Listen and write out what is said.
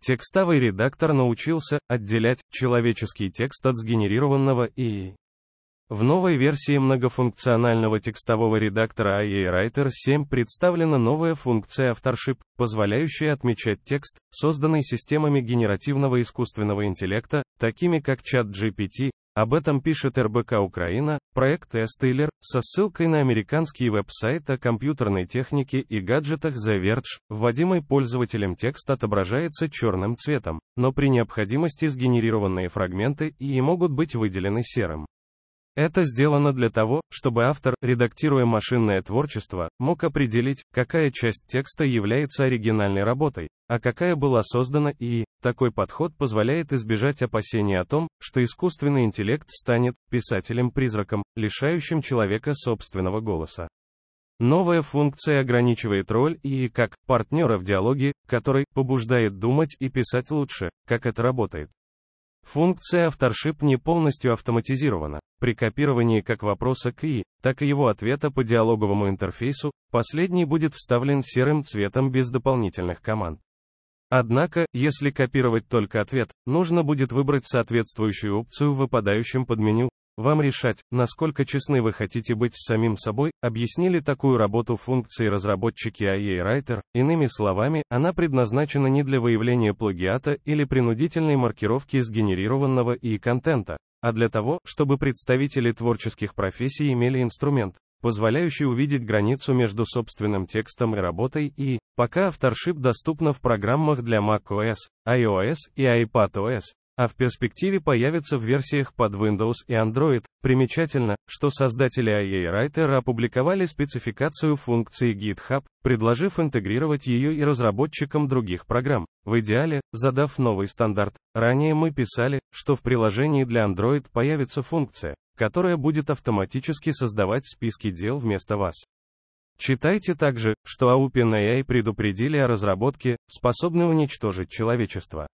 Текстовый редактор научился отделять человеческий текст от сгенерированного и. В новой версии многофункционального текстового редактора IA Writer 7 представлена новая функция авторшип, позволяющая отмечать текст, созданный системами генеративного искусственного интеллекта, такими как чат GPT, об этом пишет РБК Украина, проект Эстейлер, со ссылкой на американский веб-сайт о компьютерной технике и гаджетах The Verge, вводимый пользователем текст отображается черным цветом, но при необходимости сгенерированные фрагменты и могут быть выделены серым. Это сделано для того, чтобы автор, редактируя машинное творчество, мог определить, какая часть текста является оригинальной работой, а какая была создана и такой подход позволяет избежать опасений о том, что искусственный интеллект станет писателем-призраком, лишающим человека собственного голоса. Новая функция ограничивает роль и как партнера в диалоге, который побуждает думать и писать лучше, как это работает. Функция авторшип не полностью автоматизирована. При копировании как вопроса к ИИ, так и его ответа по диалоговому интерфейсу, последний будет вставлен серым цветом без дополнительных команд. Однако, если копировать только ответ, нужно будет выбрать соответствующую опцию в выпадающем под меню вам решать, насколько честны вы хотите быть с самим собой, объяснили такую работу функции разработчики IA Writer, иными словами, она предназначена не для выявления плагиата или принудительной маркировки сгенерированного и контента, а для того, чтобы представители творческих профессий имели инструмент, позволяющий увидеть границу между собственным текстом и работой и, пока авторшип доступна в программах для macOS, iOS и iPadOS, а в перспективе появится в версиях под Windows и Android. Примечательно, что создатели IA Writer опубликовали спецификацию функции GitHub, предложив интегрировать ее и разработчикам других программ, в идеале, задав новый стандарт. Ранее мы писали, что в приложении для Android появится функция, которая будет автоматически создавать списки дел вместо вас. Читайте также, что OpenAI предупредили о разработке, способной уничтожить человечество.